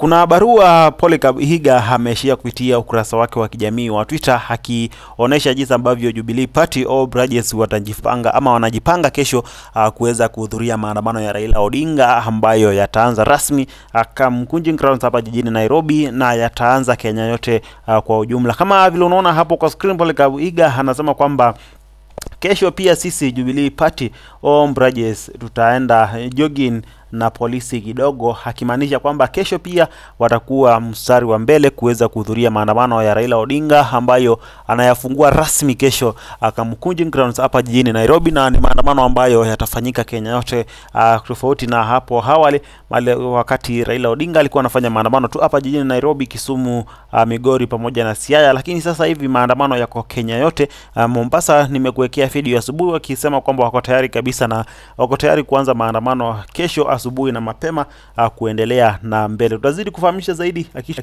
Kuna barua Polycarp higa ameshia kupitia ukurasa wake wa kijamii wa Twitter akionyesha jinsi ambavyo Jubilee Party au Branches watajipanga ama wanajipanga kesho uh, kuweza kuhudhuria maandamano ya Raila Odinga ambayo yataanza rasmi uh, Grounds hapa jijini Nairobi na yataanza Kenya yote uh, kwa ujumla. Kama vile unaona hapo kwa screen, Polycarp Higa anasema kwamba kesho pia sisi Jubilee Party Ombrajes tutaenda jogging na polisi kidogo, akimaanisha kwamba kesho pia watakuwa mstari wa mbele kuweza kuhudhuria maandamano ya Raila Odinga ambayo anayafungua rasmi kesho Kamkunji Grounds hapa jijini Nairobi, na ni maandamano ambayo yatafanyika Kenya yote ah, tofauti na hapo awali male, wakati Raila Odinga alikuwa anafanya maandamano tu hapa jijini Nairobi, Kisumu, a, ah, Migori pamoja na Siaya, lakini sasa hivi maandamano yako Kenya yote. A, ah, Mombasa nimekuwekea video asubuhi wakisema kwamba wako tayari kabisa na wako tayari kuanza maandamano kesho a, asubuhi na mapema ah, kuendelea na mbele. Tutazidi kufahamisha zaidi akisha